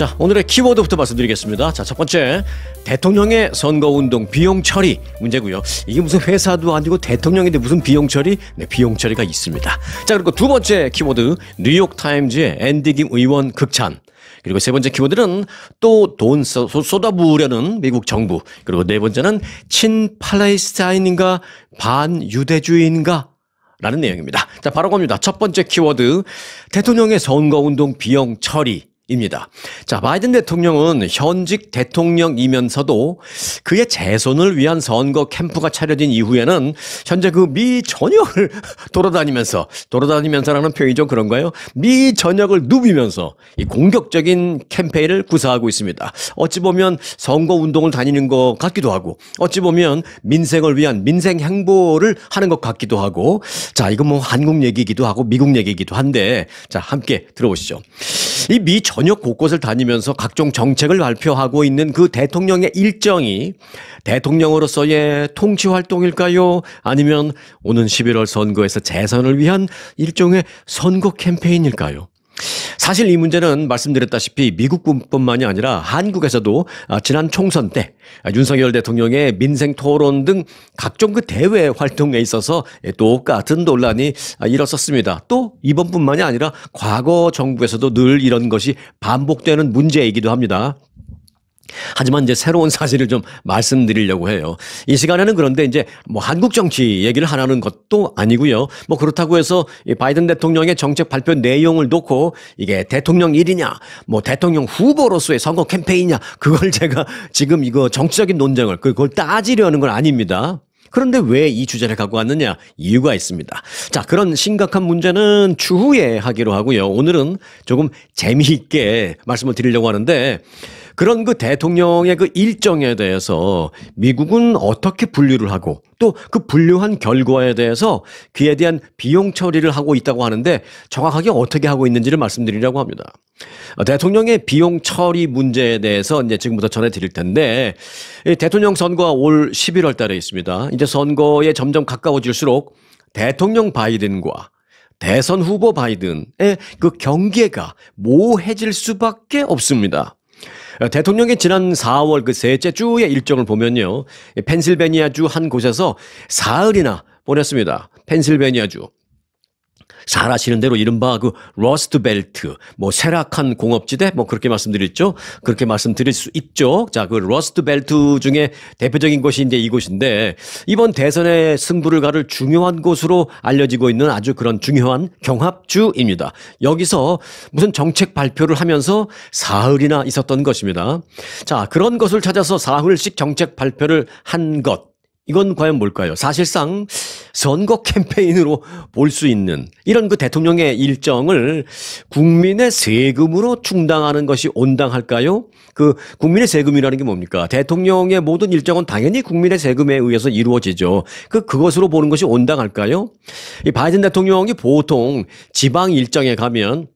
자, 오늘의 키워드부터 말씀드리겠습니다. 자, 첫 번째. 대통령의 선거운동 비용 처리 문제고요. 이게 무슨 회사도 아니고 대통령인데 무슨 비용 처리? 네, 비용 처리가 있습니다. 자, 그리고 두 번째 키워드. 뉴욕타임즈의 앤디 김 의원 극찬. 그리고 세 번째 키워드는 또 돈 쏟아부으려는 미국 정부. 그리고 네 번째는 친팔레스타인인가 반유대주의인가 라는 내용입니다. 자, 바로 갑니다. 첫 번째 키워드. 대통령의 선거운동 비용 처리. 입니다. 자, 바이든 대통령은 현직 대통령이면서도 그의 재선을 위한 선거 캠프가 차려진 이후에는 현재 그 미 전역을 돌아다니면서 돌아다니면서라는 표현이 좀 그런가요? 미 전역을 누비면서 이 공격적인 캠페인을 구사하고 있습니다. 어찌 보면 선거 운동을 다니는 것 같기도 하고 어찌 보면 민생을 위한 민생 행보를 하는 것 같기도 하고 자, 이건 뭐 한국 얘기기도 하고 미국 얘기기도 한데 자, 함께 들어보시죠. 이 미 전 전역 곳곳을 다니면서 각종 정책을 발표하고 있는 그 대통령의 일정이 대통령으로서의 통치 활동일까요? 아니면 오는 11월 선거에서 재선을 위한 일종의 선거 캠페인일까요? 사실 이 문제는 말씀드렸다시피 미국뿐만이 아니라 한국에서도 아, 지난 총선 때 윤석열 대통령의 민생 토론 등 각종 그 대외 활동에 있어서 똑같은 논란이 아, 일었었습니다. 또 이번뿐만이 아니라 과거 정부에서도 늘 이런 것이 반복되는 문제이기도 합니다. 하지만 이제 새로운 사실을 좀 말씀드리려고 해요. 이 시간에는 그런데 이제 뭐 한국 정치 얘기를 하라는 것도 아니고요. 뭐 그렇다고 해서 이 바이든 대통령의 정책 발표 내용을 놓고 이게 대통령 일이냐, 뭐 대통령 후보로서의 선거 캠페인이냐, 그걸 제가 지금 이거 정치적인 논쟁을 그, 그걸 따지려는 건 아닙니다. 그런데 왜 이 주제를 갖고 왔느냐? 이유가 있습니다. 자, 그런 심각한 문제는 추후에 하기로 하고요. 오늘은 조금 재미있게 말씀을 드리려고 하는데 그런 그 대통령의 그 일정에 대해서 미국은 어떻게 분류를 하고 또 그 분류한 결과에 대해서 그에 대한 비용 처리를 하고 있다고 하는데 정확하게 어떻게 하고 있는지를 말씀드리려고 합니다. 어, 대통령의 비용 처리 문제에 대해서 이제 지금부터 전해드릴 텐데 대통령 선거가 올 11월 달에 있습니다. 이제 선거에 점점 가까워질수록 대통령 바이든과 대선 후보 바이든의 그 경계가 모호해질 수밖에 없습니다. 어, 대통령이 지난 4월 그 셋째 주의 일정을 보면요. 펜실베니아주 한 곳에서 사흘이나 보냈습니다. 펜실베니아주. 잘 아시는 대로 이른바 그 러스트 벨트, 뭐 쇠락한 공업지대, 뭐 그렇게 말씀드렸죠. 그렇게 말씀드릴 수 있죠. 자, 그 러스트 벨트 중에 대표적인 곳이 이제 이곳인데 이번 대선의 승부를 가를 중요한 곳으로 알려지고 있는 아주 그런 중요한 경합주입니다. 여기서 무슨 정책 발표를 하면서 사흘이나 있었던 것입니다. 자, 그런 것을 찾아서 사흘씩 정책 발표를 한 것. 이건 과연 뭘까요? 사실상 선거 캠페인으로 볼 수 있는 이런 그 대통령의 일정을 국민의 세금으로 충당하는 것이 온당할까요? 그 국민의 세금이라는 게 뭡니까? 대통령의 모든 일정은 당연히 국민의 세금에 의해서 이루어지죠. 그 그것으로 보는 것이 온당할까요? 이 바이든 대통령이 보통 지방 일정에 가면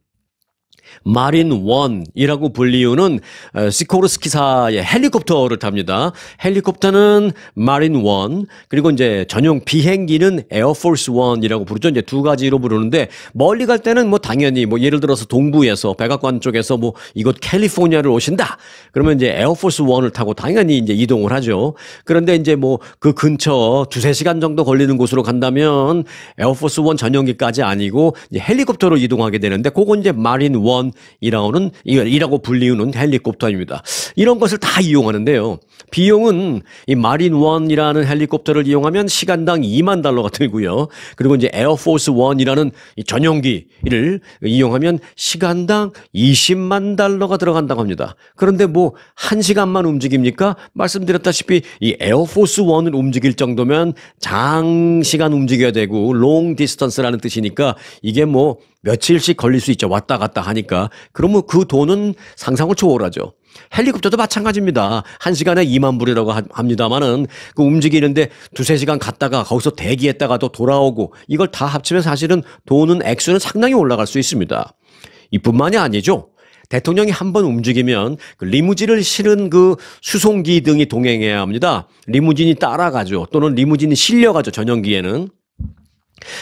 마린 원이라고 불리우는 어, 시코르스키사의 헬리콥터를 탑니다. 헬리콥터는 마린 원 그리고 이제 전용 비행기는 에어포스 원이라고 부르죠. 이제 두 가지로 부르는데 멀리 갈 때는 뭐 당연히 뭐 예를 들어서 동부에서 백악관 쪽에서 뭐 이곳 캘리포니아를 오신다. 그러면 이제 에어포스 원을 타고 당연히 이제 이동을 하죠. 그런데 이제 뭐 그 근처 두세 시간 정도 걸리는 곳으로 간다면 에어포스 원 전용기까지 아니고 이제 헬리콥터로 이동하게 되는데 그건 이제 마린 원 원이라는 이라고 불리우는 헬리콥터입니다. 이런 것을 다 이용하는데요. 비용은 이 마린 원이라는 헬리콥터를 이용하면 시간당 2만 달러가 들고요. 그리고 이제 에어포스 원이라는 전용기를 이용하면 시간당 20만 달러가 들어간다고 합니다. 그런데 뭐 한 시간만 움직입니까? 말씀드렸다시피 이 에어포스 원을 움직일 정도면 장시간 움직여야 되고 롱 디스턴스라는 뜻이니까 이게 뭐 며칠씩 걸릴 수 있죠. 왔다 갔다 하니까. 그러면 그 돈은 상상을 초월하죠. 헬리콥터도 마찬가지입니다. 한 시간에 2만 불이라고 합니다만은 그 움직이는데 두세 시간 갔다가 거기서 대기했다가 도 돌아오고 이걸 다 합치면 사실은 돈은 액수는 상당히 올라갈 수 있습니다. 이뿐만이 아니죠. 대통령이 한 번 움직이면 그 리무진을 실은 그 수송기 등이 동행해야 합니다. 리무진이 따라가죠. 또는 리무진이 실려가죠. 전용기에는.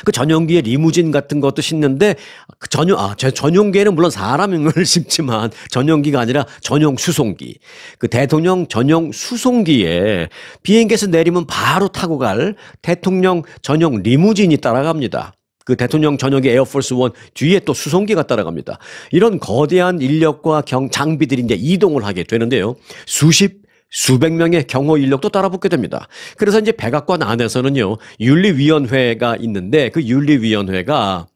그 전용기에 리무진 같은 것도 싣는데 그 전용 아 전용기에는 물론 사람을 싣지만 전용기가 아니라 전용 수송기 그 대통령 전용 수송기에 비행기에서 내리면 바로 타고 갈 대통령 전용 리무진이 따라갑니다. 그 대통령 전용기 에어포스 원 뒤에 또 수송기가 따라갑니다. 이런 거대한 인력과 경 장비들이 이제 이동을 하게 되는데요. 수십 수백 명의 경호 인력도 따라붙게 됩니다. 그래서 이제 백악관 안에서는요, 윤리위원회가 있는데 그 윤리위원회가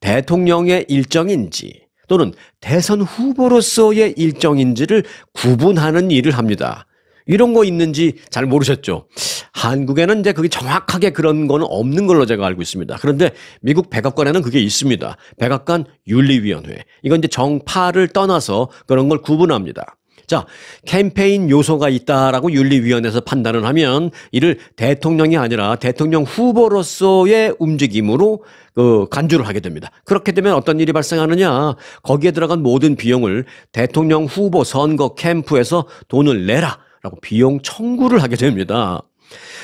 대통령의 일정인지 또는 대선 후보로서의 일정인지를 구분하는 일을 합니다. 이런 거 있는지 잘 모르셨죠? 한국에는 이제 그게 정확하게 그런 거는 없는 걸로 제가 알고 있습니다. 그런데 미국 백악관에는 그게 있습니다. 백악관 윤리위원회. 이건 이제 정파를 떠나서 그런 걸 구분합니다. 자, 캠페인 요소가 있다라고 윤리위원회에서 판단을 하면 이를 대통령이 아니라 대통령 후보로서의 움직임으로 그 간주를 하게 됩니다. 그렇게 되면 어떤 일이 발생하느냐? 거기에 들어간 모든 비용을 대통령 후보 선거 캠프에서 돈을 내라. 라고 비용 청구를 하게 됩니다.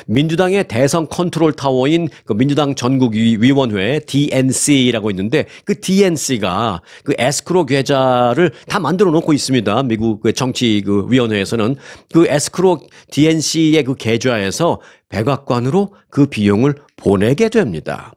민주당의 대선 컨트롤 타워인 그 민주당 전국위원회 DNC라고 있는데 그 DNC가 그 에스크로 계좌를 다 만들어 놓고 있습니다. 미국 의 그 정치 그 위원회에서는 그 에스크로 DNC의 그 계좌에서 백악관으로 그 비용을 보내게 됩니다.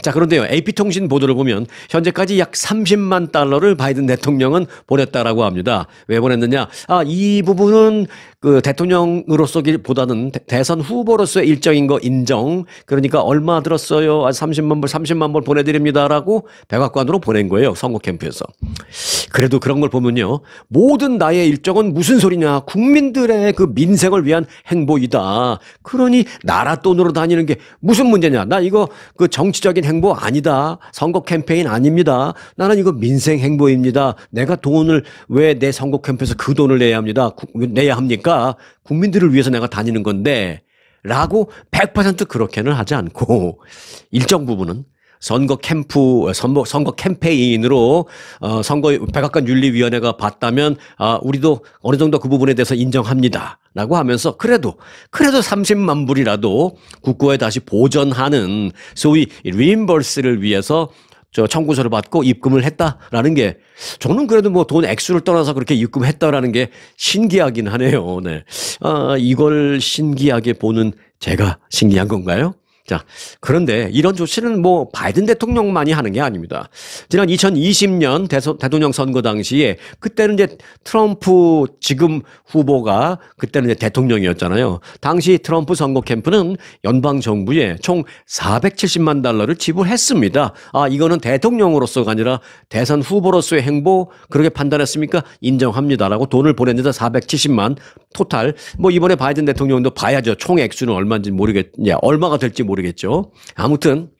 자, 그런데요. AP통신 보도를 보면 현재까지 약 30만 달러를 바이든 대통령은 보냈다라고 합니다. 왜 보냈느냐? 아, 이 부분은 그 대통령으로서기보다는 대선 후보로서의 일정인 거 인정. 그러니까 얼마 들었어요? 30만 불, 30만 불 보내드립니다라고 백악관으로 보낸 거예요. 선거 캠프에서. 그래도 그런 걸 보면요. 모든 나의 일정은 무슨 소리냐. 국민들의 그 민생을 위한 행보이다. 그러니 나라 돈으로 다니는 게 무슨 문제냐. 나 이거 그 정치적인 행보 아니다. 선거 캠페인 아닙니다. 나는 이거 민생 행보입니다. 내가 돈을 왜 내 선거 캠프에서 그 돈을 내야 합니다. 내야 합니까? 그러 그러니까 국민들을 위해서 내가 다니는 건데 라고 100% 그렇게는 하지 않고 일정 부분은 선거 캠프 선거, 선거 캠페인으로 어 선거 백악관 윤리위원회가 봤다면 아 우리도 어느 정도 그 부분에 대해서 인정합니다라고 하면서 그래도 그래도 30만 불이라도 국고에 다시 보전하는 소위 리임벌스를 위해서 저 청구서를 받고 입금을 했다라는 게 저는 그래도 뭐 돈 액수를 떠나서 그렇게 입금했다라는 게 신기하긴 하네요. 네. 아, 이걸 신기하게 보는 제가 신기한 건가요? 자, 그런데 이런 조치는 뭐 바이든 대통령만이 하는 게 아닙니다. 지난 2020년 대선, 대통령 선거 당시에 그때는 이제 트럼프 지금 후보가 그때는 이제 대통령이었잖아요. 당시 트럼프 선거 캠프는 연방 정부에 총 470만 달러를 지불했습니다. 아, 이거는 대통령으로서가 아니라 대선 후보로서의 행보 그렇게 판단했습니까 인정합니다라고 돈을 보냈는데 470만 토탈. 뭐 이번에 바이든 대통령도 봐야죠. 총 액수는 얼마인지 모르겠, 예, 얼마가 될지 모르겠죠. 아무튼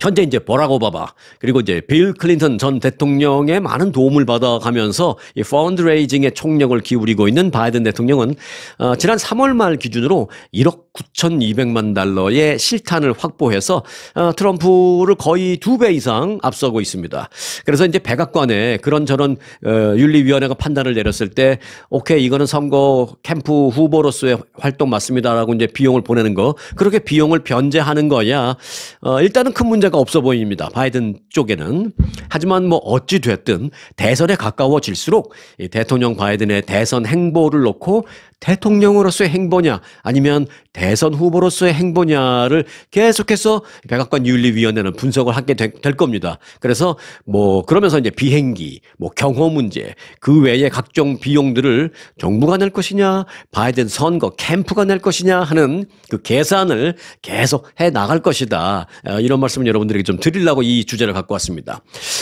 현재 이제 버락 오바마 그리고 이제 빌 클린턴 전 대통령의 많은 도움을 받아가면서 이 펀드레이징에 총력을 기울이고 있는 바이든 대통령은 어, 지난 3월 말 기준으로 1억 9,200만 달러의 실탄을 확보해서 어, 트럼프를 거의 두 배 이상 앞서고 있습니다. 그래서 이제 백악관에 그런저런 어, 윤리위원회가 판단을 내렸을 때 오케이 이거는 선거 캠프 후보로서의 활동 맞습니다라고 이제 비용을 보내는 거 그렇게 비용을 변제하는 거야 어, 일단은 큰 문제가 없어 보입니다. 바이든 쪽에는 하지만 뭐 어찌 됐든 대선에 가까워질수록 대통령 바이든의 대선 행보를 놓고 대통령으로서의 행보냐 아니면 대선 후보로서의 행보냐를 계속해서 백악관 윤리위원회는 분석을 하게 되, 될 겁니다. 그래서 뭐 그러면서 이제 비행기, 뭐 경호 문제, 그 외에 각종 비용들을 정부가 낼 것이냐, 바이든 선거 캠프가 낼 것이냐 하는 그 계산을 계속 해 나갈 것이다. 어, 이런 말씀을 여러분들에게 좀 드리려고 이 주제를 갖고 왔습니다.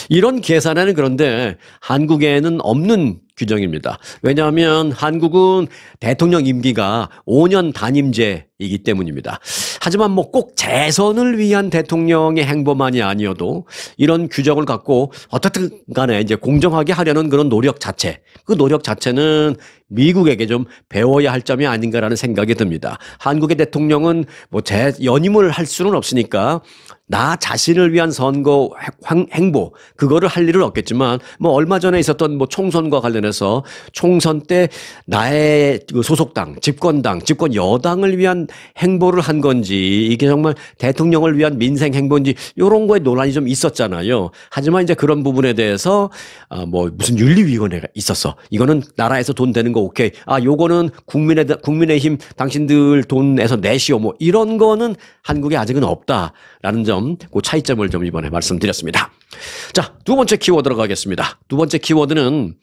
이런 계산에는 그런데 한국에는 없는 규정입니다. 왜냐하면 한국은 대통령 임기가 5년 단임제이기 때문입니다. 하지만 뭐 꼭 재선을 위한 대통령의 행보만이 아니어도 이런 규정을 갖고 어떻든 간에 이제 공정하게 하려는 그런 노력 자체, 그 노력 자체는 미국에게 좀 배워야 할 점이 아닌가라는 생각이 듭니다. 한국의 대통령은 뭐 재연임을 할 수는 없으니까 나 자신을 위한 선거 행보 그거를 할 일은 없겠지만 뭐 얼마 전에 있었던 뭐 총선과 관련해서 총선 때 나의 그 소속당 집권당 집권 여당을 위한 행보를 한 건지 이게 정말 대통령을 위한 민생 행보인지 요런 거에 논란이 좀 있었잖아요. 하지만 이제 그런 부분에 대해서 아뭐 무슨 윤리위원회가 있었어. 이거는 나라에서 돈 되는 거 오케이. 아 요거는 국민의 국민의힘 당신들 돈에서 내시오 뭐 이런 거는 한국에 아직은 없다라는 점. 점, 그 차이점을 좀 이번에 말씀드렸습니다. 자, 두 번째 키워드로 가겠습니다. 두 번째 키워드는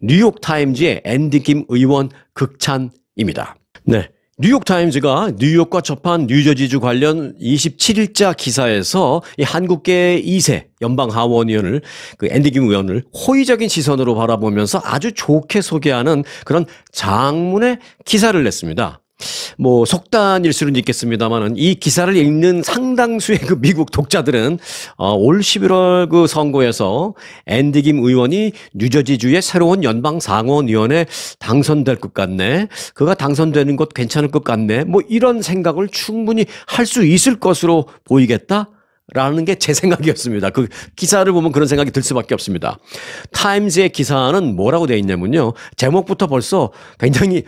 뉴욕타임즈의 앤디 김 의원 극찬입니다. 네. 뉴욕타임즈가 뉴욕과 접한 뉴저지주 관련 27일자 기사에서 이 한국계 2세 연방 하원의원을 그 앤디 김 의원을 호의적인 시선으로 바라보면서 아주 좋게 소개하는 그런 장문의 기사를 냈습니다. 뭐 속단일 수는 있겠습니다만은 이 기사를 읽는 상당수의 그 미국 독자들은 어, 올 11월 그 선거에서 앤디 김 의원이 뉴저지주의 새로운 연방 상원의원에 당선될 것 같네. 그가 당선되는 것 괜찮을 것 같네. 뭐 이런 생각을 충분히 할 수 있을 것으로 보이겠다. 라는 게 제 생각이었습니다. 그 기사를 보면 그런 생각이 들 수밖에 없습니다. 타임즈의 기사는 뭐라고 되어 있냐면요. 제목부터 벌써 굉장히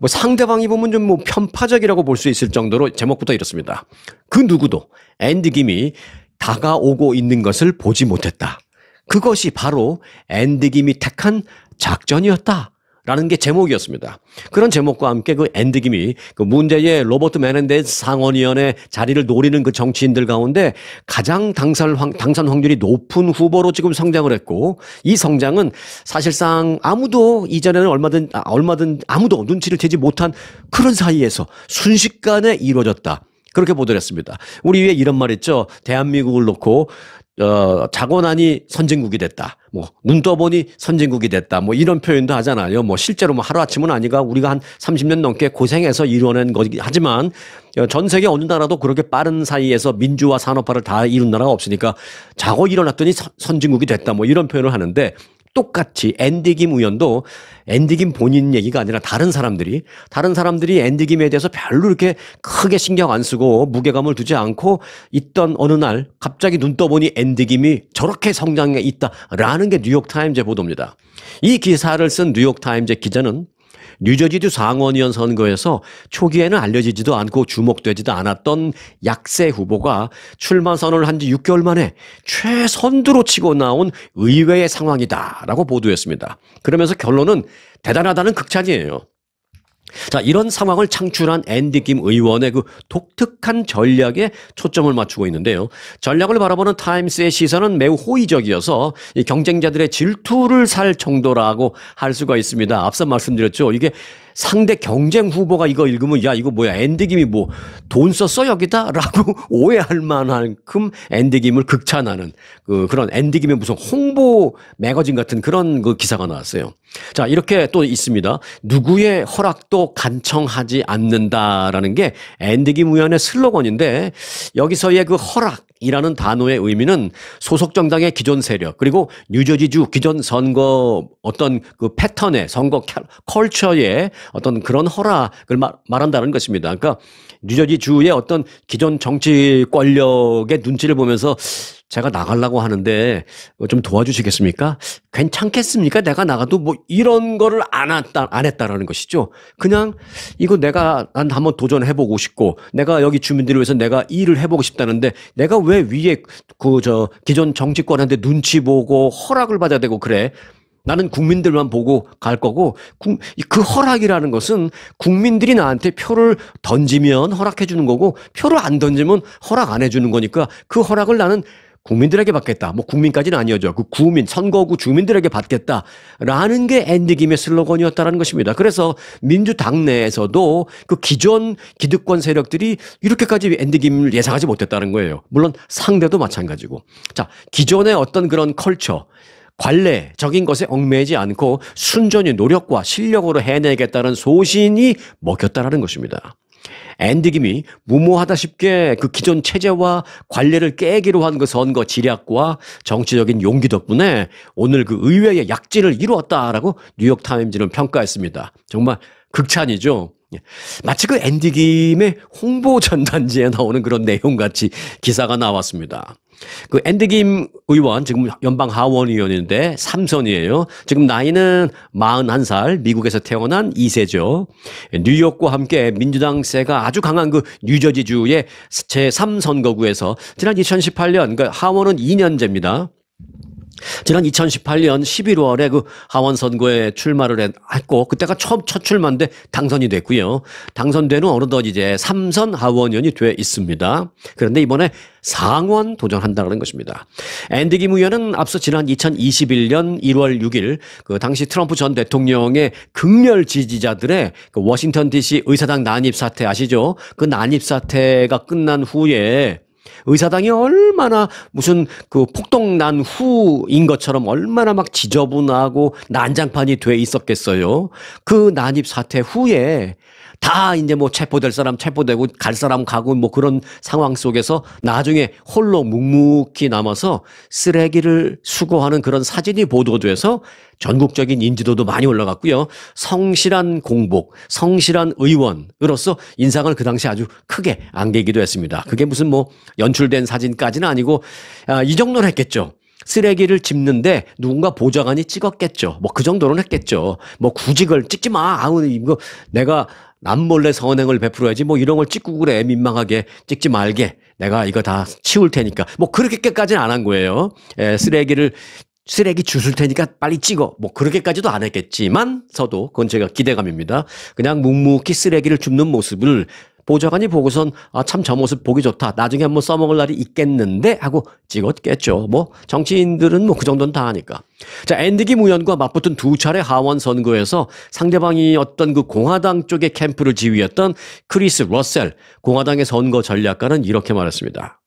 뭐 상대방이 보면 좀 뭐 편파적이라고 볼 수 있을 정도로 제목부터 이렇습니다. 그 누구도 엔드 김이 다가오고 있는 것을 보지 못했다. 그것이 바로 엔드 김이 택한 작전이었다. 라는 게 제목이었습니다. 그런 제목과 함께 그엔드김이그 문제의 로버트 메넨데스 상원의원의 자리를 노리는 그 정치인들 가운데 가장 당선, 확, 당선 확률이 높은 후보로 지금 성장을 했고 이 성장은 사실상 아무도 이전에는 얼마든, 아, 얼마든 아무도 눈치를 채지 못한 그런 사이에서 순식간에 이루어졌다. 그렇게 보도를 했습니다. 우리 위에 이런 말 있죠. 대한민국을 놓고 어, 자고 나니 선진국이 됐다. 뭐, 눈 떠보니 선진국이 됐다. 뭐, 이런 표현도 하잖아요. 뭐, 실제로 뭐, 하루아침은 아니가 우리가 한 30년 넘게 고생해서 이뤄낸 거지. 하지만 어, 전 세계 어느 나라도 그렇게 빠른 사이에서 민주화 산업화를 다 이룬 나라가 없으니까 자고 일어났더니 선진국이 됐다. 뭐, 이런 표현을 하는데 똑같이 앤디 김우연도 앤디 김 본인 얘기가 아니라 다른 사람들이 다른 사람들이 앤디 김에 대해서 별로 이렇게 크게 신경 안 쓰고 무게감을 두지 않고 있던 어느 날 갑자기 눈 떠보니 앤디 김이 저렇게 성장해 있다라는 게 뉴욕 타임즈 의 보도입니다. 이 기사를 쓴 뉴욕 타임즈 기자는 뉴저지주 상원의원 선거에서 초기에는 알려지지도 않고 주목되지도 않았던 약세 후보가 출마 선언을 한 지 6개월 만에 최선두로 치고 나온 의외의 상황이다라고 보도했습니다. 그러면서 결론은 대단하다는 극찬이에요. 자, 이런 상황을 창출한 앤디 김 의원의 그 독특한 전략에 초점을 맞추고 있는데요. 전략을 바라보는 타임스의 시선은 매우 호의적이어서 경쟁자들의 질투를 살 정도라고 할 수가 있습니다. 앞서 말씀드렸죠. 이게 상대 경쟁 후보가 이거 읽으면 야 이거 뭐야 엔드김이 뭐돈 썼어 여기다라고 오해할 만큼 한 엔드김을 극찬하는 그 그런 엔드김의 무슨 홍보 매거진 같은 그런 그 기사가 나왔어요. 자 이렇게 또 있습니다. 누구의 허락도 간청하지 않는다라는 게 엔드김 우연의 슬로건인데 여기서의 그 허락 이라는 단어의 의미는 소속 정당의 기존 세력 그리고 뉴저지주 기존 선거 어떤 그 패턴의 선거 컬처의 어떤 그런 허락을 말, 말한다는 것입니다. 그러니까 뉴저지주의 어떤 기존 정치 권력의 눈치를 보면서 제가 나가려고 하는데 어, 좀 도와주시겠습니까? 괜찮겠습니까? 내가 나가도 뭐 이런 거를 안 했다 안 했다라는 것이죠. 그냥 이거 내가 난 한번 도전해 보고 싶고 내가 여기 주민들을 위해서 내가 일을 해 보고 싶다는데 내가 왜 위에 그 저 기존 정치권한테 눈치 보고 허락을 받아야 되고 그래? 나는 국민들만 보고 갈 거고 그 허락이라는 것은 국민들이 나한테 표를 던지면 허락해 주는 거고 표를 안 던지면 허락 안 해주는 거니까 그 허락을 나는 국민들에게 받겠다. 뭐 국민까지는 아니었죠. 그 구민, 선거구 주민들에게 받겠다라는 게엔디김의 슬로건이었다라는 것입니다. 그래서 민주당 내에서도 그 기존 기득권 세력들이 이렇게까지 엔디김을 예상하지 못했다는 거예요. 물론 상대도 마찬가지고. 자, 기존의 어떤 그런 컬처, 관례적인 것에 얽매이지 않고 순전히 노력과 실력으로 해내겠다는 소신이 먹혔다라는 것입니다. 앤디 김이 무모하다 싶게 그 기존 체제와 관례를 깨기로 한 그 선거 지략과 정치적인 용기 덕분에 오늘 그 의회의 약진을 이루었다라고 뉴욕 타임즈는 평가했습니다. 정말 극찬이죠. 예. 마치 그 앤디 김의 홍보 전단지에 나오는 그런 내용 같이 기사가 나왔습니다. 그엔드김 의원 지금 연방 하원 의원인데 삼선이에요. 지금 나이는 41살 미국에서 태어난 2세죠. 뉴욕과 함께 민주당 세가 아주 강한 그 뉴저지주의 제3선거구에서 지난 2018년 그 그러니까 하원은 2년제입니다. 지난 2018년 11월에 그 하원 선거에 출마를 했고 그때가 처음 첫 출마인데 당선이 됐고요. 당선된 후 어느덧 이제 3선 하원의이돼 있습니다. 그런데 이번에 상원 도전한다는 것입니다. 앤디 김 의원은 앞서 지난 2021년 1월 6일 그 당시 트럼프 전 대통령의 극렬 지지자들의 그 워싱턴 DC 의사당 난입 사태 아시죠? 그 난입 사태가 끝난 후에 의사당이 얼마나 무슨 그 폭동 난 후인 것처럼 얼마나 막 지저분하고 난장판이 돼 있었겠어요. 그 난입 사태 후에 다 이제 뭐 체포될 사람 체포되고 갈 사람 가고 뭐 그런 상황 속에서 나중에 홀로 묵묵히 남아서 쓰레기를 수거하는 그런 사진이 보도돼서 전국적인 인지도도 많이 올라갔고요. 성실한 공복, 성실한 의원으로서 인상을 그 당시 아주 크게 안기기도 했습니다. 그게 무슨 뭐 연출된 사진까지는 아니고 아, 이 정도는 했겠죠. 쓰레기를 집는데 누군가 보좌관이 찍었겠죠. 뭐 그 정도는 했겠죠. 뭐 구직을 찍지 마. 아우 이거 내가 남몰래 선행을 베풀어야지 뭐 이런 걸 찍고 그래 민망하게 찍지 말게 내가 이거 다 치울 테니까 뭐 그렇게까지는 안 한 거예요 예, 쓰레기를 쓰레기 주술 테니까 빨리 찍어. 뭐 그렇게까지도 안 했겠지만 서도 그건 제가 기대감입니다. 그냥 묵묵히 쓰레기를 줍는 모습을 보좌관이 보고선 아참 저 모습 보기 좋다. 나중에 한번 써먹을 날이 있겠는데 하고 찍었겠죠. 뭐 정치인들은 뭐 그 정도는 다 하니까. 자엔디기 무연과 맞붙은 두 차례 하원 선거에서 상대방이 어떤 그 공화당 쪽의 캠프를 지휘했던 크리스 러셀 공화당의 선거 전략가는 이렇게 말했습니다.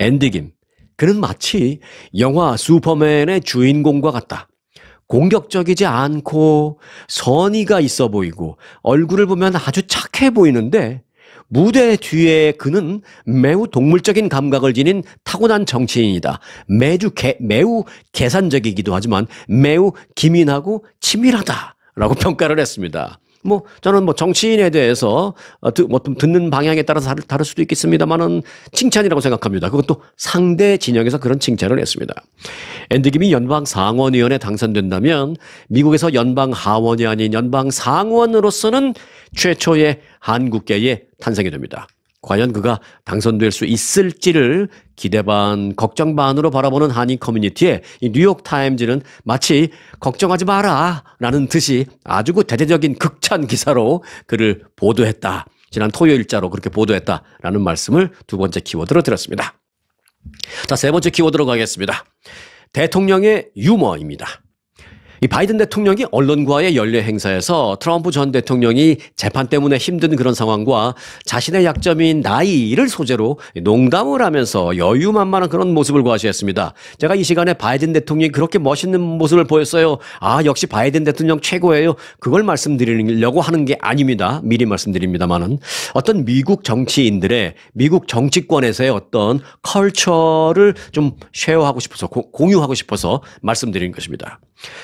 엔디김 그는 마치 영화 슈퍼맨의 주인공과 같다. 공격적이지 않고 선의가 있어 보이고 얼굴을 보면 아주 착해 보이는데 무대 뒤에 그는 매우 동물적인 감각을 지닌 타고난 정치인이다. 매주 개, 매우 계산적이기도 하지만 매우 기민하고 치밀하다. 라고 평가를 했습니다. 뭐 저는 뭐 정치인에 대해서 어, 뭐 듣는 방향에 따라서 다를 수도 있겠습니다만은 칭찬이라고 생각합니다. 그것도 상대 진영에서 그런 칭찬을 했습니다. 앤드 김이 연방 상원의원에 당선된다면 미국에서 연방 하원이 아닌 연방 상원으로서는 최초의 한국계의 탄생이 됩니다. 과연 그가 당선될 수 있을지를 기대 반, 걱정 반으로 바라보는 한인 커뮤니티에 이 뉴욕타임즈는 마치 걱정하지 마라 라는 듯이 아주 그 대대적인 극찬 기사로 그를 보도했다. 지난 토요일자로 그렇게 보도했다. 라는 말씀을 두 번째 키워드로 드렸습니다. 자, 세 번째 키워드로 가겠습니다. 대통령의 유머입니다. 이 바이든 대통령이 언론과의 연례 행사에서 트럼프 전 대통령이 재판 때문에 힘든 그런 상황과 자신의 약점인 나이를 소재로 농담을 하면서 여유만만한 그런 모습을 과시했습니다. 제가 이 시간에 바이든 대통령이 그렇게 멋있는 모습을 보였어요. 아, 역시 바이든 대통령 최고예요. 그걸 말씀드리려고 하는 게 아닙니다. 미리 말씀드립니다만은 어떤 미국 정치인들의 미국 정치권에서의 어떤 컬처를 좀 쉐어하고 싶어서 고, 공유하고 싶어서 말씀드린 것입니다.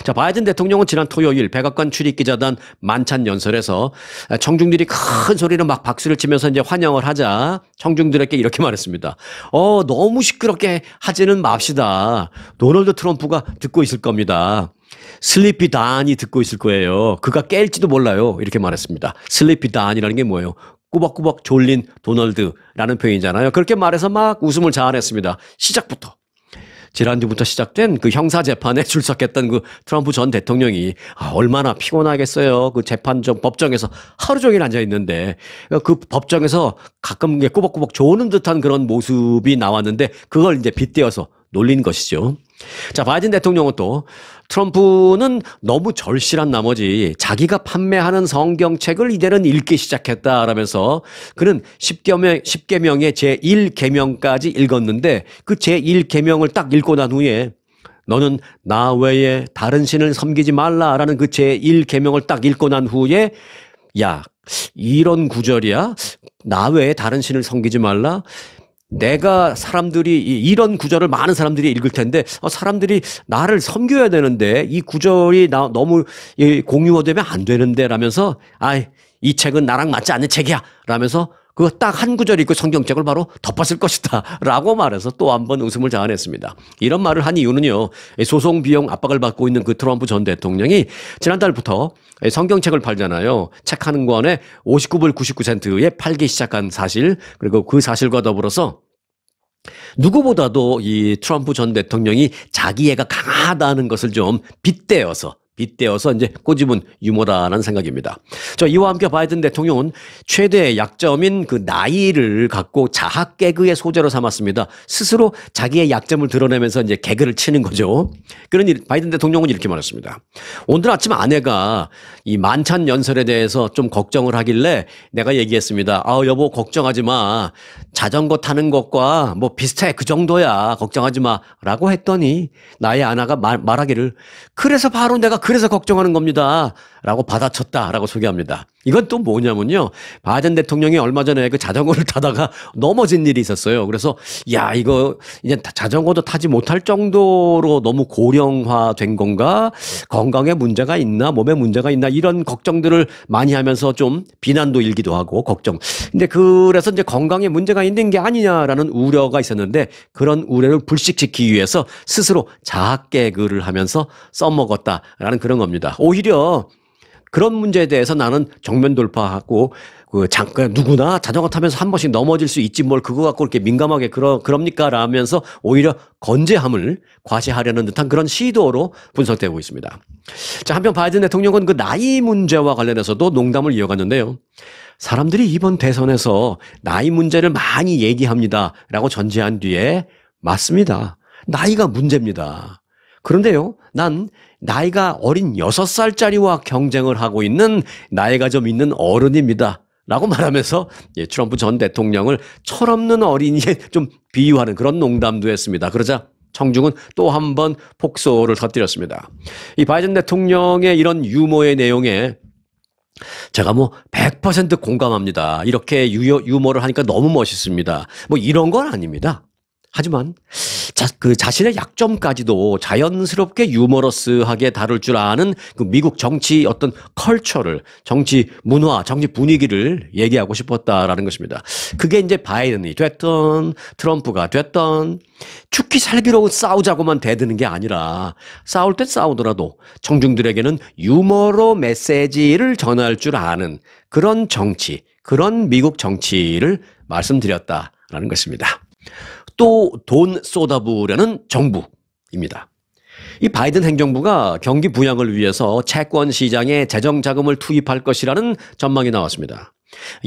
자, 바이 든 바이든 대통령은 지난 토요일 백악관 출입기자단 만찬 연설에서 청중들이 큰 소리로 막 박수를 치면서 이제 환영을 하자 청중들에게 이렇게 말했습니다. 어, 너무 시끄럽게 하지는 맙시다. 도널드 트럼프가 듣고 있을 겁니다. 슬리피 단이 듣고 있을 거예요. 그가 깰지도 몰라요. 이렇게 말했습니다. 슬리피 단이라는 게 뭐예요? 꾸벅꾸벅 졸린 도널드라는 표현이잖아요. 그렇게 말해서 막 웃음을 자아냈습니다. 시작부터. 지난주부터 시작된 그 형사 재판에 출석했던 그 트럼프 전 대통령이 아, 얼마나 피곤하겠어요. 그 재판정 법정에서 하루 종일 앉아 있는데 그러니까 그 법정에서 가끔 꾸벅꾸벅 조는 듯한 그런 모습이 나왔는데 그걸 이제 빗대어서 놀린 것이죠. 자, 바이든 대통령은 또 트럼프는 너무 절실한 나머지 자기가 판매하는 성경책을 이제는 읽기 시작했다라면서 그는 10개명, 10개명의 제1개명까지 읽었는데 그 제1개명을 딱 읽고 난 후에 너는 나 외에 다른 신을 섬기지 말라라는 그 제1개명을 딱 읽고 난 후에 야, 이런 구절이야? 나 외에 다른 신을 섬기지 말라? 내가 사람들이 이런 구절을 많은 사람들이 읽을 텐데 어, 사람들이 나를 섬겨야 되는데 이 구절이 나 너무 공유화되면 안 되는데 라면서 아이 이 책은 나랑 맞지 않는 책이야 라면서 그딱한 구절 읽고 성경책을 바로 덮었을 것이다. 라고 말해서 또 한번 웃음을 자아냈습니다. 이런 말을 한 이유는요. 소송 비용 압박을 받고 있는 그 트럼프 전 대통령이 지난달부터 성경책을 팔잖아요. 책 한 권에 59불 99센트에 팔기 시작한 사실, 그리고 그 사실과 더불어서 누구보다도 이 트럼프 전 대통령이 자기애가 강하다는 것을 좀 빗대어서 빗대어서 이제 꼬집은 유머라는 생각입니다. 자, 이와 함께 바이든 대통령은 최대의 약점인 그 나이를 갖고 자학 개그의 소재로 삼았습니다. 스스로 자기의 약점을 드러내면서 이제 개그를 치는 거죠. 그런 일, 바이든 대통령은 이렇게 말했습니다. 오늘 아침 아내가 이 만찬 연설에 대해서 좀 걱정을 하길래 내가 얘기했습니다. 아, 여보 걱정하지 마. 자전거 타는 것과 뭐 비슷해. 그 정도야. 걱정하지 마. 라고 했더니 나의 아내가 말, 말하기를 그래서 바로 내가 그래서 걱정하는 겁니다. 라고 받아쳤다. 라고 소개합니다. 이건 또 뭐냐면요. 바이든 대통령이 얼마 전에 그 자전거를 타다가 넘어진 일이 있었어요. 그래서 야, 이거 이제 자전거도 타지 못할 정도로 너무 고령화된 건가? 건강에 문제가 있나? 몸에 문제가 있나? 이런 걱정들을 많이 하면서 좀 비난도 일기도 하고 걱정. 근데 그래서 이제 건강에 문제가 있는 게 아니냐라는 우려가 있었는데 그런 우려를 불식시키기 위해서 스스로 자학 개그를 하면서 써먹었다라는 그런 겁니다. 오히려 그런 문제에 대해서 나는 정면 돌파하고 그 잠깐 누구나 자전거 타면서 한 번씩 넘어질 수 있지 뭘 그거 갖고 이렇게 민감하게 그러 그럽니까 라면서 오히려 건재함을 과시하려는 듯한 그런 시도로 분석되고 있습니다. 자 한편 바이든 대통령은 그 나이 문제와 관련해서도 농담을 이어갔는데요. 사람들이 이번 대선에서 나이 문제를 많이 얘기합니다라고 전제한 뒤에 맞습니다. 나이가 문제입니다. 그런데요, 난 나이가 어린 6살짜리와 경쟁을 하고 있는 나이가 좀 있는 어른입니다. 라고 말하면서 예, 트럼프 전 대통령을 철없는 어린이에 좀 비유하는 그런 농담도 했습니다. 그러자 청중은 또 한 번 폭소를 터뜨렸습니다. 이 바이든 대통령의 이런 유머의 내용에 제가 뭐 100% 공감합니다. 이렇게 유 유머를 하니까 너무 멋있습니다. 뭐 이런 건 아닙니다. 하지만 자, 그 자신의 약점까지도 자연스럽게 유머러스하게 다룰 줄 아는 그 미국 정치 어떤 컬처를 정치 문화, 정치 분위기를 얘기하고 싶었다라는 것입니다. 그게 이제 바이든이 됐던 트럼프가 됐던 죽기 살기로 싸우자고만 대드는 게 아니라 싸울 때 싸우더라도 청중들에게는 유머로 메시지를 전할 줄 아는 그런 정치, 그런 미국 정치를 말씀드렸다라는 것입니다. 또돈 쏟아부으려는 정부입니다. 이 바이든 행정부가 경기 부양을 위해서 채권 시장에 재정 자금을 투입할 것이라는 전망이 나왔습니다.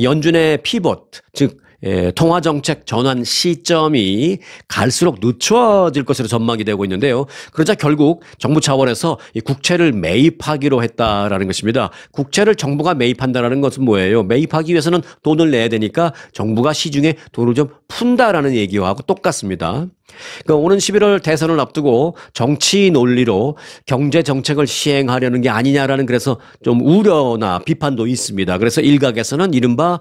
연준의 피봇, 즉 예, 통화 정책 전환 시점이 갈수록 늦춰질 것으로 전망이 되고 있는데요. 그러자 결국 정부 차원에서 이 국채를 매입하기로 했다라는 것입니다. 국채를 정부가 매입한다라는 것은 뭐예요? 매입하기 위해서는 돈을 내야 되니까 정부가 시중에 돈을 좀 푼다라는 얘기와 똑같습니다. 그러니까 오는 11월 대선을 앞두고 정치 논리로 경제 정책을 시행하려는 게 아니냐라는 그래서 좀 우려나 비판도 있습니다. 그래서 일각에서는 이른바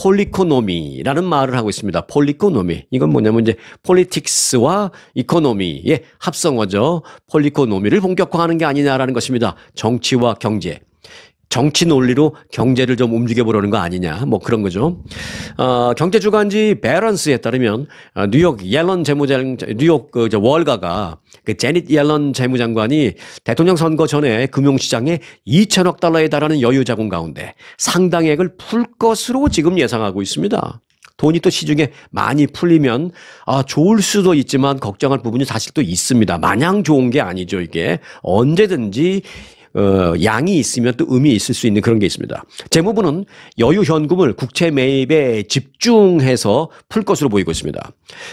폴리코노미라는 말을 하고 있습니다. 폴리코노미. 이건 뭐냐면 이제 폴리틱스와 이코노미의 합성어죠. 폴리코노미를 본격화하는 게 아니냐라는 것입니다. 정치와 경제. 정치 논리로 경제를 좀 움직여보려는 거 아니냐 뭐 그런 거죠. 어, 경제 주간지 베런스에 따르면 어, 뉴욕 옐런 재무장 뉴욕 그 월가가 그 제닛 옐런 재무장관이 대통령 선거 전에 금융시장에 2천억 달러에 달하는 여유 자금 가운데 상당액을 풀 것으로 지금 예상하고 있습니다. 돈이 또 시중에 많이 풀리면 아 좋을 수도 있지만 걱정할 부분이 사실 또 있습니다. 마냥 좋은 게 아니죠 이게 언제든지 어, 양이 있으면 또 의미 있을 수 있는 그런 게 있습니다. 재무부는 여유 현금을 국채 매입에 집중해서 풀 것으로 보이고 있습니다.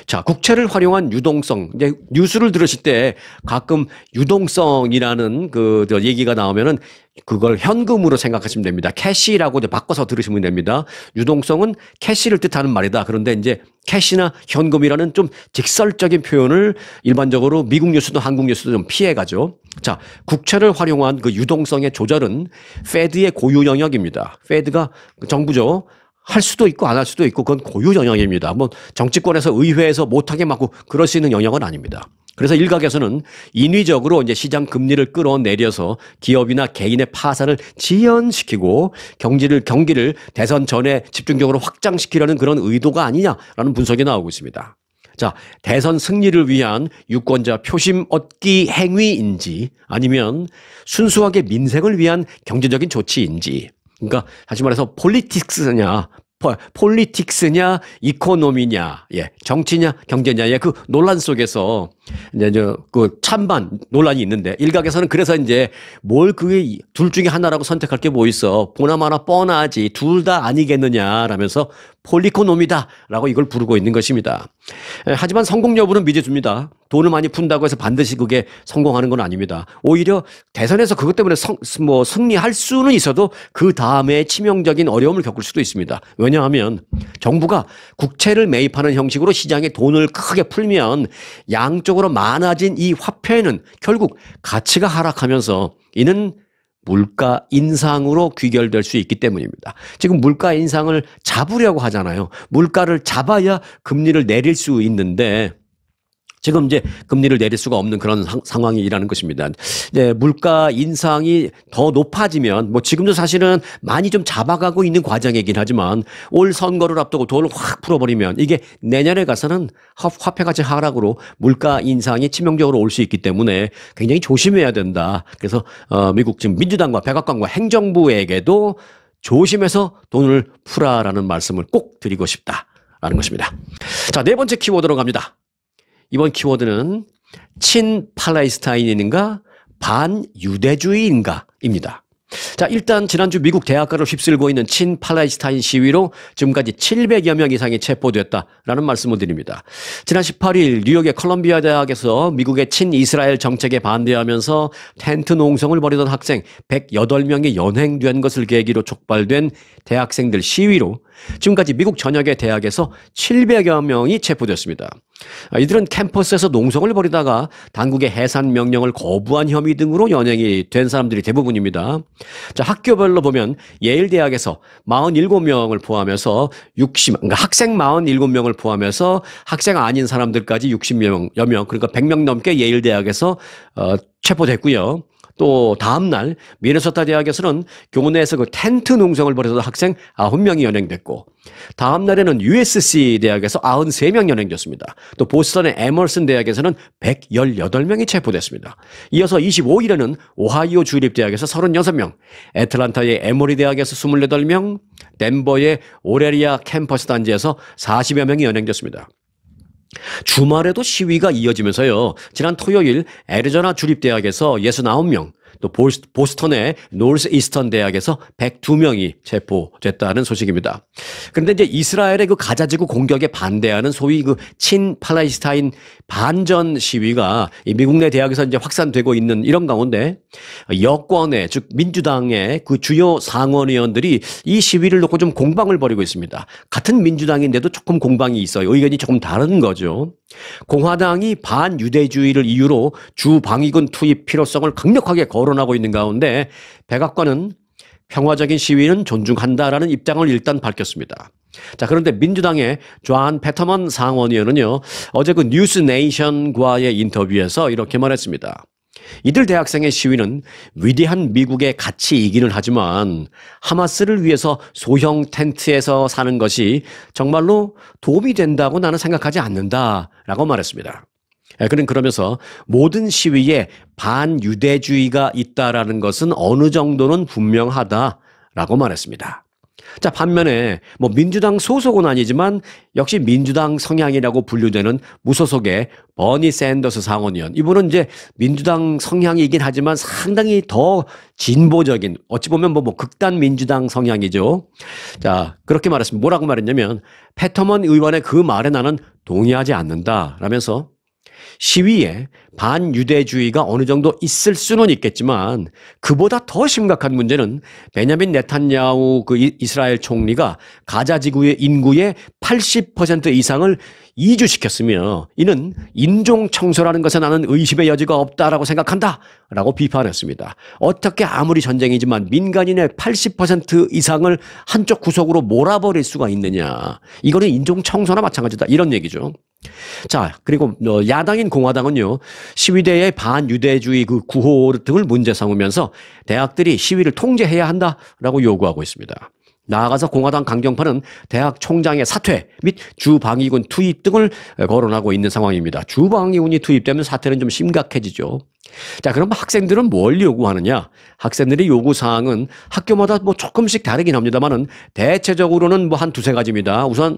자, 국채를 활용한 유동성. 이제 뉴스를 들으실 때 가끔 유동성이라는 그 얘기가 나오면은 그걸 현금으로 생각하시면 됩니다. 캐시라고 바꿔서 들으시면 됩니다. 유동성은 캐시를 뜻하는 말이다. 그런데 이제 캐시나 현금이라는 좀 직설적인 표현을 일반적으로 미국 뉴스도 한국 뉴스도 좀 피해가죠. 자, 국채를 활용한 그 유동성의 조절은 페드의 고유 영역입니다. 페드가 정부죠. 할 수도 있고 안 할 수도 있고 그건 고유 영역입니다. 뭐 정치권에서 의회에서 못하게 막고 그럴 수 있는 영역은 아닙니다. 그래서 일각에서는 인위적으로 이제 시장 금리를 끌어내려서 기업이나 개인의 파산을 지연시키고 경기를 경기를 대선 전에 집중적으로 확장시키려는 그런 의도가 아니냐라는 분석이 나오고 있습니다. 자, 대선 승리를 위한 유권자 표심 얻기 행위인지 아니면 순수하게 민생을 위한 경제적인 조치인지 그러니까 다시 말해서 폴리틱스냐 폴리틱스냐, 이코노미냐, 예, 정치냐, 경제냐, 예, 그 논란 속에서 이제 저 그 찬반 논란이 있는데 일각에서는 그래서 이제 뭘 그게 둘 중에 하나라고 선택할 게 뭐 있어? 보나마나 뻔하지 둘 다 아니겠느냐라면서 폴리코노미다라고 이걸 부르고 있는 것입니다. 예, 하지만 성공 여부는 미지수입니다. 돈을 많이 푼다고 해서 반드시 그게 성공하는 건 아닙니다. 오히려 대선에서 그것 때문에 성, 뭐 승리할 수는 있어도 그 다음에 치명적인 어려움을 겪을 수도 있습니다. 왜냐하면 정부가 국채를 매입하는 형식으로 시장에 돈을 크게 풀면 양쪽으로 많아진 이 화폐는 결국 가치가 하락하면서 이는 물가 인상으로 귀결될 수 있기 때문입니다. 지금 물가 인상을 잡으려고 하잖아요. 물가를 잡아야 금리를 내릴 수 있는데 지금 이제 금리를 내릴 수가 없는 그런 상, 황이라는 것입니다. 예, 물가 인상이 더 높아지면 뭐 지금도 사실은 많이 좀 잡아가고 있는 과정이긴 하지만 올 선거를 앞두고 돈을 확 풀어버리면 이게 내년에 가서는 화폐가치 하락으로 물가 인상이 치명적으로 올 수 있기 때문에 굉장히 조심해야 된다. 그래서 어, 미국 지금 민주당과 백악관과 행정부에게도 조심해서 돈을 풀라라는 말씀을 꼭 드리고 싶다라는 것입니다. 자, 네 번째 키워드로 갑니다. 이번 키워드는 친팔레스타인인가 반유대주의인가입니다. 자, 일단 지난주 미국 대학가를 휩쓸고 있는 친 팔레스타인 시위로 지금까지 700여 명 이상이 체포됐다라는 말씀을 드립니다. 지난 18일 뉴욕의 컬럼비아 대학에서 미국의 친 이스라엘 정책에 반대하면서 텐트 농성을 벌이던 학생 108명이 연행된 것을 계기로 촉발된 대학생들 시위로 지금까지 미국 전역의 대학에서 700여 명이 체포됐습니다. 아, 이들은 캠퍼스에서 농성을 벌이다가 당국의 해산 명령을 거부한 혐의 등으로 연행이 된 사람들이 대부분입니다. 자, 학교별로 보면 예일대학에서 47명을 포함해서 60, 그러니까 학생 47명을 포함해서 학생 아닌 사람들까지 60여 명, 그러니까 100명 넘게 예일대학에서 어, 체포됐고요. 또 다음날 미네소타 대학에서는 교내에서 그 텐트 농성을 벌여서 학생 9명이 연행됐고 다음날에는 USC 대학에서 93명 연행됐습니다. 또 보스턴의 에머슨 대학에서는 118명이 체포됐습니다. 이어서 25일에는 오하이오 주립대학에서 36명, 애틀란타의 에머리 대학에서 28명, 덴버의 오레리아 캠퍼스 단지에서 40여 명이 연행됐습니다. 주말에도 시위가 이어지면서요. 지난 토요일 애리조나 주립대학에서 69명, 또 보스턴의 노스 이스턴 대학에서 102명이 체포됐다는 소식입니다. 그런데 이제 이스라엘의 그 가자지구 공격에 반대하는 소위 그친 팔레스타인 반전 시위가 미국 내 대학에서 이제 확산되고 있는 이런 가운데 여권의 즉 민주당의 그 주요 상원의원들이 이 시위를 놓고 좀 공방을 벌이고 있습니다. 같은 민주당인데도 조금 공방이 있어요. 의견이 조금 다른 거죠. 공화당이 반유대주의를 이유로 주 방위군 투입 필요성을 강력하게 거론하고 있는 가운데 백악관은 평화적인 시위는 존중한다라는 입장을 일단 밝혔습니다. 자, 그런데 민주당의 조한 패터먼 상원의원은요, 어제 그 뉴스 네이션과의 인터뷰에서 이렇게 말했습니다. 이들 대학생의 시위는 위대한 미국의 가치이기는 하지만 하마스를 위해서 소형 텐트에서 사는 것이 정말로 도움이 된다고 나는 생각하지 않는다라고 말했습니다. 예, 그런 그러면서 모든 시위에 반유대주의가 있다라는 것은 어느 정도는 분명하다라고 말했습니다. 자, 반면에 뭐 민주당 소속은 아니지만 역시 민주당 성향이라고 분류되는 무소속의 버니 샌더스 상원의원. 이분은 이제 민주당 성향이긴 하지만 상당히 더 진보적인 어찌 보면 뭐, 뭐 극단 민주당 성향이죠. 자, 그렇게 말했습니다. 뭐라고 말했냐면 패터먼 의원의 그 말에 나는 동의하지 않는다 라면서 시위에 반유대주의가 어느 정도 있을 수는 있겠지만 그보다 더 심각한 문제는 베냐민 네탄야후 그 이스라엘 총리가 가자 지구의 인구의 80% 이상을 이주시켰으며 이는 인종 청소라는 것에 나는 의심의 여지가 없다라고 생각한다라고 비판했습니다. 어떻게 아무리 전쟁이지만 민간인의 80% 이상을 한쪽 구석으로 몰아버릴 수가 있느냐. 이거는 인종 청소나 마찬가지다. 이런 얘기죠. 자, 그리고 어, 야당인 공화당은요, 시위대의 반유대주의 그 구호 등을 문제 삼으면서 대학들이 시위를 통제해야 한다라고 요구하고 있습니다. 나아가서 공화당 강경파는 대학 총장의 사퇴 및 주방위군 투입 등을 거론하고 있는 상황입니다. 주방위군이 투입되면 사태는 좀 심각해지죠. 자, 그럼 학생들은 뭘 요구하느냐? 학생들의 요구 사항은 학교마다 뭐 조금씩 다르긴 합니다만은 대체적으로는 뭐 한 두세 가지입니다. 우선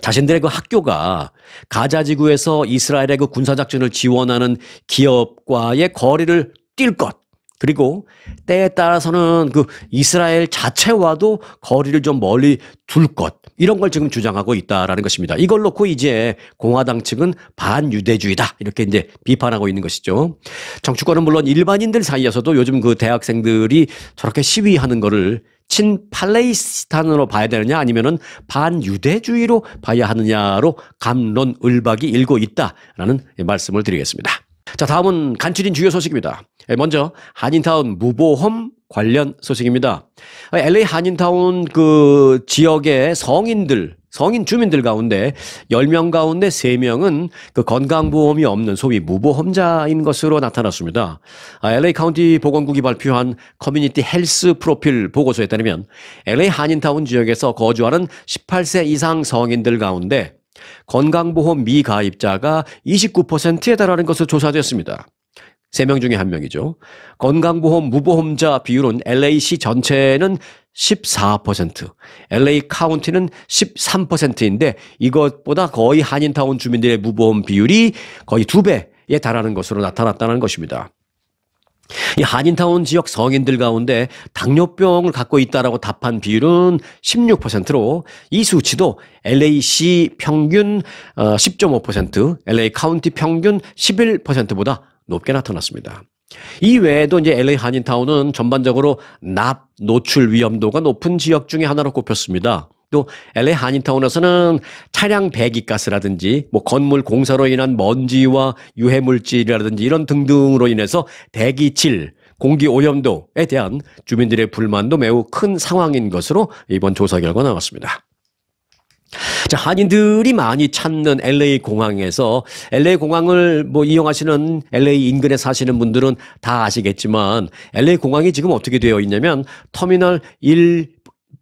자신들의 그 학교가 가자지구에서 이스라엘의 그 군사작전을 지원하는 기업과의 거리를 뛸 것. 그리고 때에 따라서는 그 이스라엘 자체와도 거리를 좀 멀리 둘 것. 이런 걸 지금 주장하고 있다라는 것입니다. 이걸 놓고 이제 공화당 측은 반유대주의다. 이렇게 이제 비판하고 있는 것이죠. 정치권은 물론 일반인들 사이에서도 요즘 그 대학생들이 저렇게 시위하는 거를 친팔레이스탄으로 봐야 되느냐 아니면은 반유대주의로 봐야 하느냐로 감론 을박이 일고 있다라는 말씀을 드리겠습니다. 자, 다음은 간추린 주요 소식입니다. 예, 먼저 한인타운 무보험 관련 소식입니다. LA 아, 한인타운 그 지역의 성인들 성인 주민들 가운데 10명 가운데 3명은 그 건강보험이 없는 소위 무보험자인 것으로 나타났습니다. LA 카운티 보건국이 발표한 커뮤니티 헬스 프로필 보고서에 따르면 LA 한인타운 지역에서 거주하는 18세 이상 성인들 가운데 건강보험 미가입자가 29%에 달하는 것으조사되습니다 3명 중에 1명이죠. 건강보험 무보험자 비율은 LA시 전체는 14%, LA 카운티는 13%인데 이것보다 거의 한인타운 주민들의 무보험 비율이 거의 두 배에 달하는 것으로 나타났다는 것입니다. 이 한인타운 지역 성인들 가운데 당뇨병을 갖고 있다라고 답한 비율은 16%로 이 수치도 LAC 평균 10.5%, 어, LA 카운티 평균 11%보다 높게 나타났습니다. 이 외에도 이제 LA 한인타운은 전반적으로 납 노출 위험도가 높은 지역 중의 하나로 꼽혔습니다. 또 LA 한인타운에서는 차량 배기가스라든지 뭐 건물 공사로 인한 먼지와 유해물질이라든지 이런 등등으로 인해서 대기질, 공기 오염도에 대한 주민들의 불만도 매우 큰 상황인 것으로 이번 조사 결과 나왔습니다. 자, 한인들이 많이 찾는 LA 공항에서 LA 공항을 뭐 이용하시는 LA 인근에 사시는 분들은 다 아시겠지만 LA 공항이 지금 어떻게 되어 있냐면 터미널 1,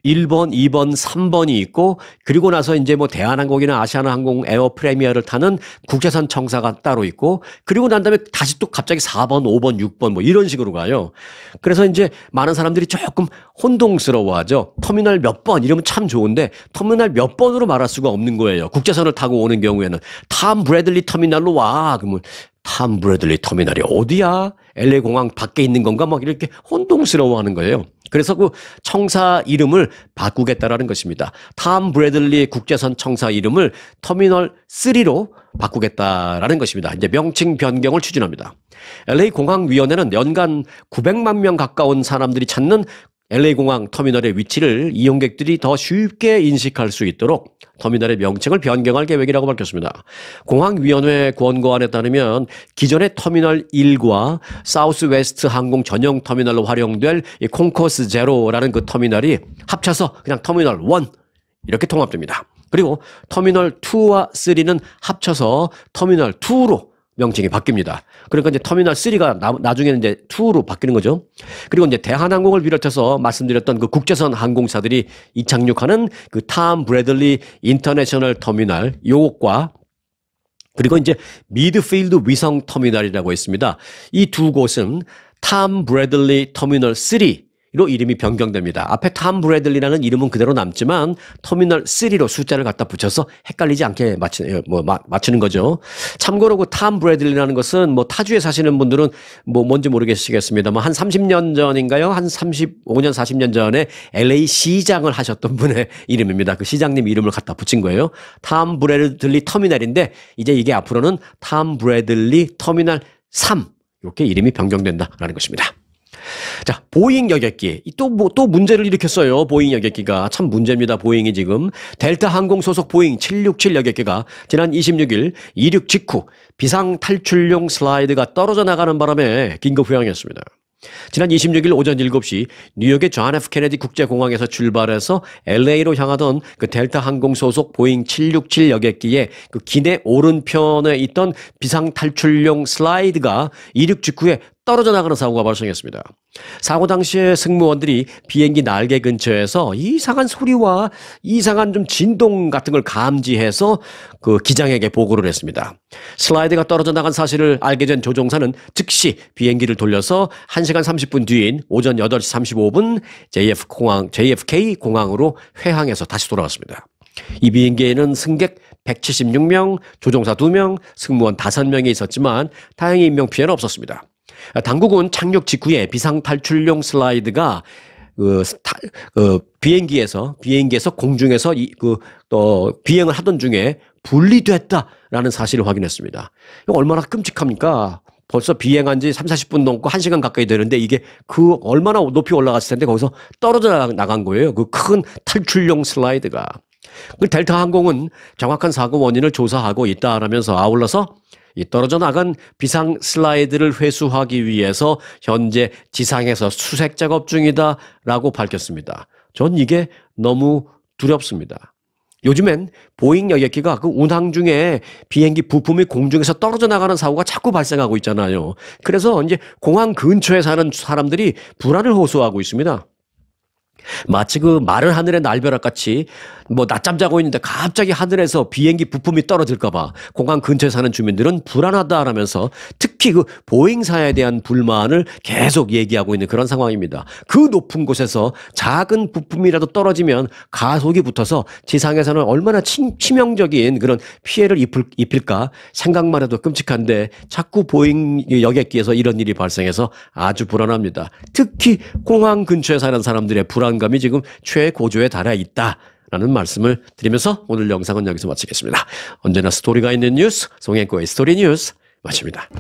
1번, 2번, 3번이 있고 그리고 나서 이제 뭐 대한항공이나 아시아나항공 에어 프리미어를 타는 국제선 청사가 따로 있고 그리고 난 다음에 다시 또 갑자기 4번, 5번, 6번 뭐 이런 식으로 가요. 그래서 이제 많은 사람들이 조금 혼동스러워하죠. 터미널 몇 번 이러면 참 좋은데 터미널 몇 번으로 말할 수가 없는 거예요. 국제선을 타고 오는 경우에는 탐 브래들리 터미널로 와 그러면 탐 브래들리 터미널이 어디야? LA 공항 밖에 있는 건가? 막 이렇게 혼동스러워하는 거예요. 그래서 그 청사 이름을 바꾸겠다라는 것입니다. 탐 브래들리 국제선 청사 이름을 터미널 3로 바꾸겠다라는 것입니다. 이제 명칭 변경을 추진합니다. LA 공항위원회는 연간 900만 명 가까운 사람들이 찾는 LA공항 터미널의 위치를 이용객들이 더 쉽게 인식할 수 있도록 터미널의 명칭을 변경할 계획이라고 밝혔습니다. 공항위원회 권고안에 따르면 기존의 터미널 1과 사우스웨스트 항공 전용 터미널로 활용될 콘코스 제로라는 그 터미널이 합쳐서 그냥 터미널 1 이렇게 통합됩니다. 그리고 터미널 2와 3는 합쳐서 터미널 2로 명칭이 바뀝니다. 그러니까 이제 터미널 3가 나, 나중에는 이제 2로 바뀌는 거죠. 그리고 이제 대한항공을 비롯해서 말씀드렸던 그 국제선 항공사들이 이착륙하는 그 탐 브래들리 인터내셔널 터미널 요것과 그리고 이제 미드필드 위성 터미널이라고 있습니다. 이 두 곳은 탐 브래들리 터미널 3로 이름이 변경됩니다. 앞에 탐 브래들리라는 이름은 그대로 남지만 터미널 3로 숫자를 갖다 붙여서 헷갈리지 않게 맞추, 예, 뭐, 맞추는 거죠. 참고로 그 탐 브래들리라는 것은 뭐 타주에 사시는 분들은 뭐 뭔지 모르겠시겠습니다만 으한 30년 전인가요? 한 35년, 40년 전에 LA 시장을 하셨던 분의 이름입니다. 그 시장님 이름을 갖다 붙인 거예요. 탐 브래들리 터미널인데 이제 이게 앞으로는 탐 브래들리 터미널 3 이렇게 이름이 변경된다라는 것입니다. 자, 보잉 여객기. 또, 뭐, 또 문제를 일으켰어요. 보잉 여객기가. 참 문제입니다. 보잉이 지금. 델타 항공 소속 보잉 767 여객기가 지난 26일 이륙 직후 비상 탈출용 슬라이드가 떨어져 나가는 바람에 긴급 휴양했습니다. 지난 26일 오전 7시 뉴욕의 존 F 케네디 국제공항에서 출발해서 LA로 향하던 그 델타 항공 소속 보잉 767 여객기에 그 기내 오른편에 있던 비상 탈출용 슬라이드가 이륙 직후에 떨어져 나가는 사고가 발생했습니다. 사고 당시에 승무원들이 비행기 날개 근처에서 이상한 소리와 이상한 좀 진동 같은 걸 감지해서 그 기장에게 보고를 했습니다. 슬라이드가 떨어져 나간 사실을 알게 된 조종사는 즉시 비행기를 돌려서 1시간 30분 뒤인 오전 8시 35분 JF 공항, JFK 공항으로 회항해서 다시 돌아왔습니다. 이 비행기에는 승객 176명, 조종사 2명, 승무원 5명이 있었지만 다행히 인명 피해는 없었습니다. 아, 당국은 착륙 직후에 비상 탈출용 슬라이드가 그, 타, 그 비행기에서 비행기에서 공중에서 이 그또 비행을 하던 중에 분리됐다라는 사실을 확인했습니다. 얼마나 끔찍합니까? 벌써 비행한 지 3, 40분 넘고 1시간 가까이 되는데 이게 그 얼마나 높이 올라갔을 텐데 거기서 떨어져 나간 거예요. 그 큰 탈출용 슬라이드가. 그 델타 항공은 정확한 사고 원인을 조사하고 있다라면서 아울러서 이 떨어져 나간 비상 슬라이드를 회수하기 위해서 현재 지상에서 수색 작업 중이다라고 밝혔습니다. 전 이게 너무 두렵습니다. 요즘엔 보잉 여객기가 그 운항 중에 비행기 부품이 공중에서 떨어져 나가는 사고가 자꾸 발생하고 있잖아요. 그래서 이제 공항 근처에 사는 사람들이 불안을 호소하고 있습니다. 마치 그 마른 하늘의 날벼락 같이 뭐 낮잠 자고 있는데 갑자기 하늘에서 비행기 부품이 떨어질까봐 공항 근처에 사는 주민들은 불안하다라면서 특히 그 보행사에 대한 불만을 계속 얘기하고 있는 그런 상황입니다. 그 높은 곳에서 작은 부품이라도 떨어지면 가속이 붙어서 지상에서는 얼마나 치명적인 그런 피해를 입을, 입힐까 생각만 해도 끔찍한데 자꾸 보행 여객기에서 이런 일이 발생해서 아주 불안합니다. 특히 공항 근처에 사는 사람들의 불안 불안감이 지금 최고조에 달아 있다. 라는 말씀을 드리면서 오늘 영상은 여기서 마치겠습니다. 언제나 스토리가 있는 뉴스, 송앵코의 스토리 뉴스 마칩니다.